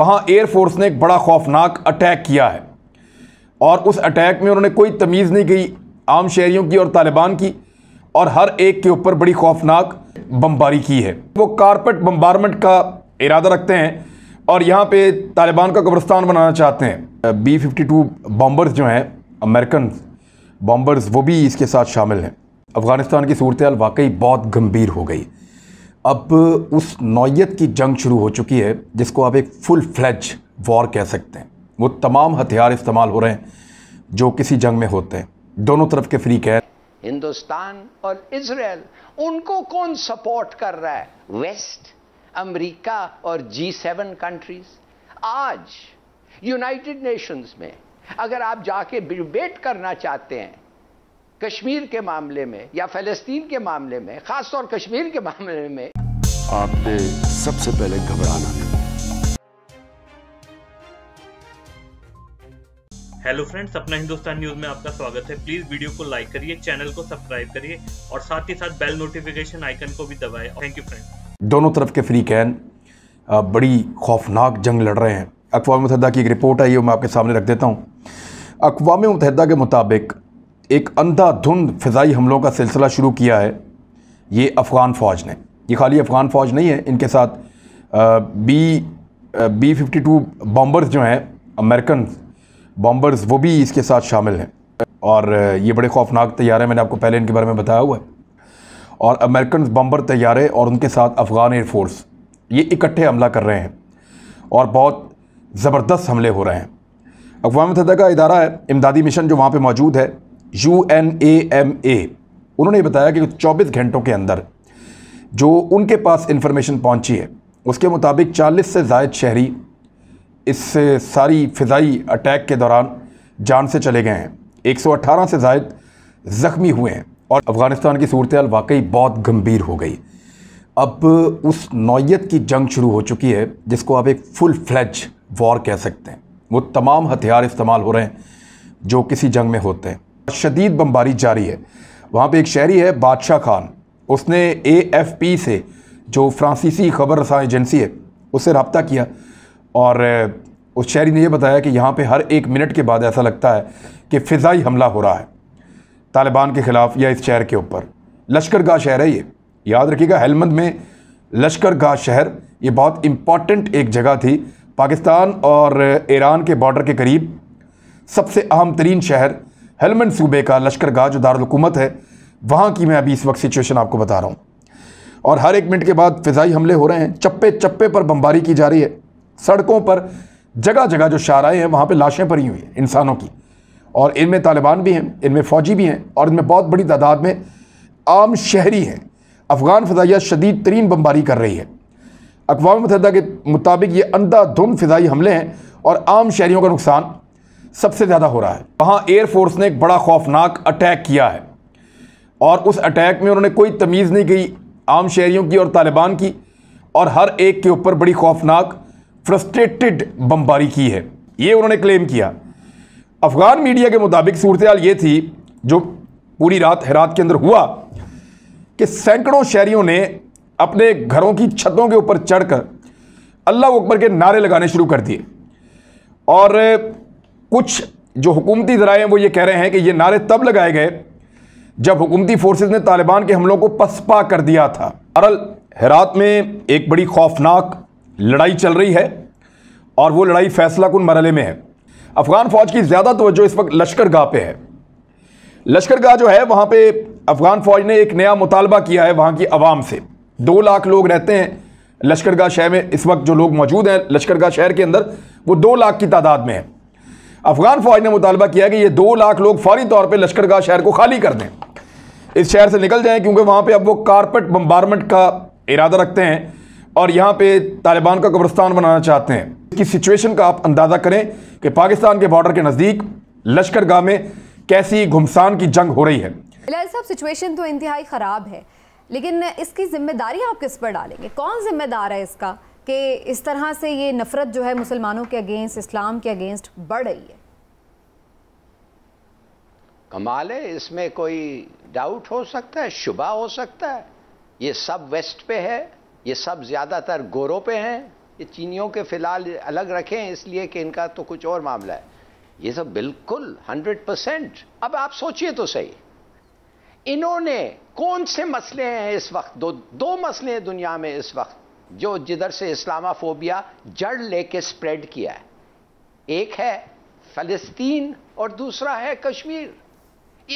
वहां एयरफोर्स ने एक बड़ा खौफनाक अटैक किया है और उस अटैक में उन्होंने कोई तमीज़ नहीं की आम शहरीों की और तालिबान की और हर एक के ऊपर बड़ी खौफनाक बमबारी की है वो कारपेट बम्बारमेंट का इरादा रखते हैं और यहाँ पे तालिबान का कब्रस्तान बनाना चाहते हैं बी फिफ्टी टू बॉम्बर्स जो हैं अमेरिकन बॉम्बर्स वो भी इसके साथ शामिल हैं अफ़गानिस्तान की सूरत वाकई बहुत गंभीर हो गई अब उस नौीयत की जंग शुरू हो चुकी है जिसको आप एक फुल फ्लैज वॉर कह सकते हैं वो तमाम हथियार इस्तेमाल हो रहे हैं जो किसी जंग में होते हैं दोनों तरफ के फ्री कह हिंदुस्तान और इसराइल उनको कौन सपोर्ट कर रहा है वेस्ट अमेरिका और जी सेवन कंट्रीज आज यूनाइटेड नेशंस में अगर आप जाके डिबेट करना चाहते हैं कश्मीर के मामले में या फलस्तीन के मामले में खासतौर कश्मीर के मामले में आपने सबसे पहले घबराना है हेलो फ्रेंड्स अपना हिंदुस्तान न्यूज में आपका स्वागत है प्लीज वीडियो को लाइक करिए चैनल को सब्सक्राइब करिए और साथ ही साथ बेल नोटिफिकेशन आइकन को भी दबाए थैंक यू फ्रेंड्स दोनों तरफ के फ्री कैन बड़ी खौफनाक जंग लड़ रहे हैं अकवा मुतहदा की एक रिपोर्ट आई है मैं आपके सामने रख देता हूँ अकवा मुतहदा के मुताबिक एक अंधाधुंध फ़िज़ाई हमलों का सिलसिला शुरू किया है ये अफ़गान फ़ौज ने ये खाली अफ़गान फ़ौज नहीं है इनके साथ आ, बी आ, बी फिफ्टी टू बॉम्बर्स जो हैं अमेरिकन बॉम्बर्स वो भी इसके साथ शामिल हैं और ये बड़े खौफनाक तैयारे मैंने आपको पहले इनके बारे में बताया हुआ है और अमेरिकन बम्बर तैयारे और उनके साथ अफ़गान एयरफोर्स ये इकट्ठे हमला कर रहे हैं और बहुत ज़बरदस्त हमले हो रहे हैं अकवा मतदा का इदारा है इमदादी मिशन जो वहाँ पर मौजूद है U N A M A उन्होंने बताया कि 24 घंटों के अंदर जो उनके पास इन्फॉर्मेशन पहुंची है उसके मुताबिक 40 से जायद शहरी इस सारी फ़िज़ाई अटैक के दौरान जान से चले गए हैं 118 से जायद ज़ख्मी हुए हैं और अफ़गानिस्तान की सूरत वाकई बहुत गंभीर हो गई अब उस नौीयत की जंग शुरू हो चुकी है जिसको आप एक फुल फ्लैज वॉर कह सकते हैं वो तमाम हथियार इस्तेमाल हो रहे हैं जो किसी जंग में होते हैं शदीद बमबारी जारी है वहाँ पर एक शहरी है बादशाह खान उसने ए एफ पी से जो फ्रांसीसी खबर रसा एजेंसी है उससे रबता किया और उस शहरी ने यह बताया कि यहाँ पर हर एक मिनट के बाद ऐसा लगता है कि फ़िज़ाई हमला हो रहा है तालिबान के ख़िलाफ़ या इस शहर के ऊपर लश्कर गाह शहर है ये याद रखिएगा हेलमंद में लश्कर गाह शहर ये बहुत इम्पॉर्टेंट एक जगह थी पाकिस्तान और ईरान के बॉर्डर के करीब सबसे अहम तरीन शहर हेलमेंट सूबे का लश्कर गाह जो दारकूमत है वहाँ की मैं अभी इस वक्त सिचुएशन आपको बता रहा हूँ और हर एक मिनट के बाद फ़िज़ाई हमले हो रहे हैं चप्पे चप्पे पर बमबारी की जा रही है सड़कों पर जगह जगह जो शाराएँ हैं वहाँ पर लाशें पड़ी हुई हैं इंसानों की और इनमें तालिबान भी हैं इनमें फ़ौजी भी हैं और इनमें बहुत बड़ी तादाद में आम शहरी हैं अफ़गान फ़जाइया शदीद तरीन बमबारी कर रही है अकवा मतदा के मुताबिक ये अंधाधुंध फ़िज़ाई हमले हैं और आम शहरीों का नुकसान सबसे ज़्यादा हो रहा है वहाँ एयरफोर्स ने एक बड़ा खौफनाक अटैक किया है और उस अटैक में उन्होंने कोई तमीज़ नहीं की आम शहरीों की और तालिबान की और हर एक के ऊपर बड़ी खौफनाक फ्रस्ट्रेटेड बमबारी की है ये उन्होंने क्लेम किया अफ़गान मीडिया के मुताबिक सूरत ये थी जो पूरी रात हरात के अंदर हुआ कि सैकड़ों शहरीों ने अपने घरों की छतों के ऊपर चढ़कर अल्लाह अकबर के नारे लगाने शुरू कर दिए और कुछ जो हुकूमती ज़रा हैं वो ये कह रहे हैं कि ये नारे तब लगाए गए जब हुकूमती फोर्सेज ने तालिबान के हमलों को पसपा कर दिया था अरल हरात में एक बड़ी खौफनाक लड़ाई चल रही है और वो लड़ाई फैसला कन मरल में है अफ़गान फ़ौज की ज़्यादा तोज्जो इस वक्त लश्कर गाह पर है लश्कर गाह जो है वहाँ पर अफ़गान फ़ौज ने एक नया मुतालबा किया है वहाँ की आवाम से दो लाख लोग रहते हैं लश्कर गाह शहर में इस वक्त जो लोग मौजूद हैं लश्कर गाह शहर के अंदर वो दो लाख की तादाद में हैं अफगान फौज ने मुतालबा किया कि ये दो लाख लोग फौरी तौर पर लश्कर का शहर को खाली कर दें इस शहर से निकल जाएं क्योंकि वहाँ पर अब वो कारपेट बम्बारमेंट का इरादा रखते हैं और यहाँ पर तालिबान का कब्रस्तान बनाना चाहते हैं इसकी सिचुएशन का आप अंदाज़ा करें कि पाकिस्तान के बॉर्डर के नज़दीक लश्कर गाह में कैसी घुमसान की जंग हो रही है साहब सिचुएशन तो इंतहाई ख़राब है लेकिन इसकी जिम्मेदारी आप किस पर डालेंगे कौन जिम्मेदार है इसका कि इस तरह से ये नफ़रत जो है मुसलमानों के अगेंस्ट इस्लाम के अगेंस्ट बढ़ रही है कमाल है इसमें कोई डाउट हो सकता है शुबा हो सकता है ये सब वेस्ट पे है ये सब ज़्यादातर गोरों पे हैं ये चीनियों के फ़िलहाल अलग रखे हैं इसलिए कि इनका तो कुछ और मामला है ये सब बिल्कुल हंड्रेड परसेंट अब आप सोचिए तो सही इन्होंने कौन से मसले हैं इस वक्त दो दो मसले हैं दुनिया में इस वक्त जो जिधर से इस्लामाफोबिया जड़ लेके स्प्रेड किया है एक है फलस्तीन और दूसरा है कश्मीर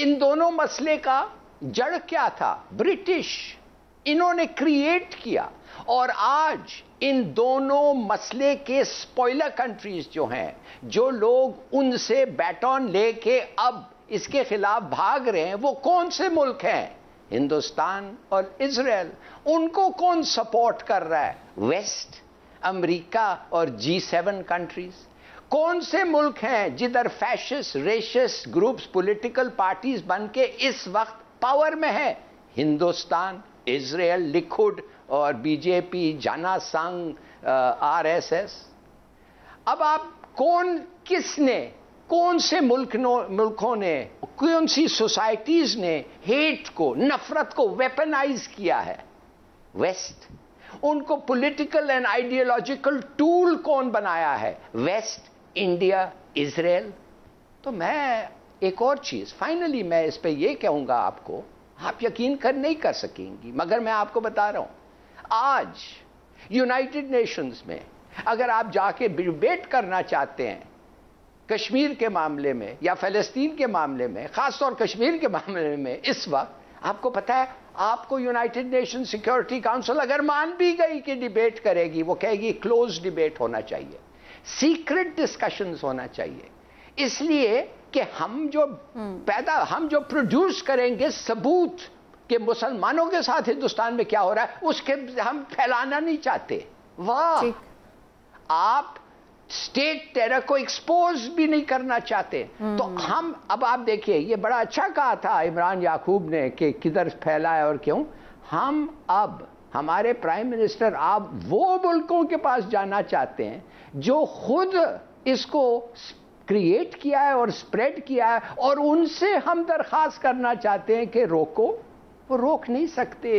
इन दोनों मसले का जड़ क्या था ब्रिटिश इन्होंने क्रिएट किया और आज इन दोनों मसले के स्पॉइलर कंट्रीज जो हैं जो लोग उनसे बैटॉन लेके अब इसके खिलाफ भाग रहे हैं वो कौन से मुल्क हैं हिंदुस्तान और इसराइल उनको कौन सपोर्ट कर रहा है वेस्ट अमेरिका और जी सेवन कंट्रीज कौन से मुल्क हैं जिधर fascist racist groups political parties बन के इस वक्त पावर में है हिंदुस्तान इसराइल लिखुड और बीजेपी जाना संघ आरएसएस अब आप कौन किसने कौन से मुल्क मुल्कों ने कौन सी सोसाइटीज ने हेट को नफरत को वेपनाइज किया है वेस्ट उनको पॉलिटिकल एंड आइडियोलॉजिकल टूल कौन बनाया है वेस्ट इंडिया इसराइल तो मैं एक और चीज फाइनली मैं इस पर यह कहूंगा आपको आप यकीन कर नहीं कर सकेंगी मगर मैं आपको बता रहा हूं आज यूनाइटेड नेशंस में अगर आप जाके डिबेट करना चाहते हैं कश्मीर के मामले में या फ़लस्तीन के मामले में ख़ासतौर कश्मीर के मामले में इस वक्त आपको पता है आपको यूनाइटेड नेशन सिक्योरिटी काउंसिल अगर मान भी गई कि डिबेट करेगी वो कहेगी क्लोज डिबेट होना चाहिए सीक्रेट डिस्कशंस होना चाहिए इसलिए कि हम जो हम्म। पैदा हम जो प्रोड्यूस करेंगे सबूत कि मुसलमानों के साथ हिंदुस्तान में क्या हो रहा है उसके हम फैलाना नहीं चाहते वाह आप स्टेट टेरर को एक्सपोज भी नहीं करना चाहते hmm. तो हम अब आप देखिए ये बड़ा अच्छा कहा था इमरान याकूब ने कि किधर फैला है और क्यों हम अब हमारे प्राइम मिनिस्टर आप वो मुल्कों के पास जाना चाहते हैं जो खुद इसको क्रिएट किया है और स्प्रेड किया है और उनसे हम दरखास्त करना चाहते हैं कि रोको वो रोक नहीं सकते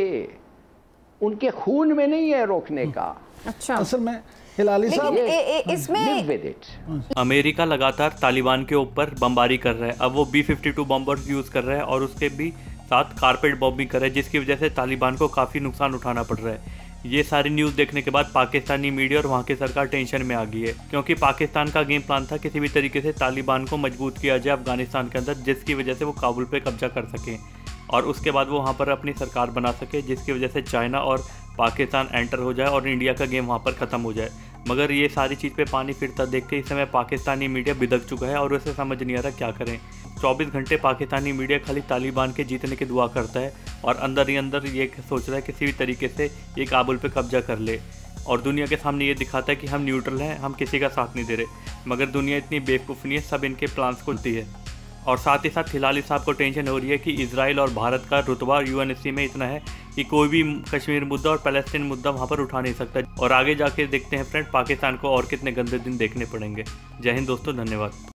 उनके खून में नहीं है रोकने का अच्छा असल में हिलाली साहब इसमें अमेरिका लगातार तालिबान के ऊपर बमबारी कर रहा है अब वो B fifty two bomber use कर रहा है और उसके भी साथ कारपेट बॉम्बिंग कर रहे हैं जिसकी वजह से तालिबान को काफ़ी नुकसान उठाना पड़ रहा है ये सारी न्यूज़ देखने के बाद पाकिस्तानी मीडिया और वहाँ की सरकार टेंशन में आ गई है क्योंकि पाकिस्तान का गेम प्लान था किसी भी तरीके से तालिबान को मजबूत किया जाए अफगानिस्तान के अंदर जिसकी वजह से वो काबुल पर कब्जा कर सकें और उसके बाद वो वहाँ पर अपनी सरकार बना सके जिसकी वजह से चाइना और पाकिस्तान एंटर हो जाए और इंडिया का गेम वहाँ पर ख़त्म हो जाए मगर ये सारी चीज़ पे पानी फिरता देख के इस समय पाकिस्तानी मीडिया बिदक चुका है और उसे समझ नहीं आ रहा क्या करें 24 घंटे पाकिस्तानी मीडिया खाली तालिबान के जीतने की दुआ करता है और अंदर ही अंदर ये सोच रहा है किसी भी तरीके से ये काबुल पर कब्जा कर ले और दुनिया के सामने ये दिखाता है कि हम न्यूट्रल हैं हम किसी का साथ नहीं दे रहे मगर दुनिया इतनी बेवकूफ़ नहीं है सब इनके प्लान्स को है और साथ ही साथ हिलाली साहब को टेंशन हो रही है कि इसराइल और भारत का रुतबा यू में इतना है कि कोई भी कश्मीर मुद्दा और पैलेस्टीन मुद्दा वहाँ पर उठा नहीं सकता और आगे जाके देखते हैं फ्रेंड पाकिस्तान को और कितने गंदे दिन देखने पड़ेंगे जय हिंद दोस्तों धन्यवाद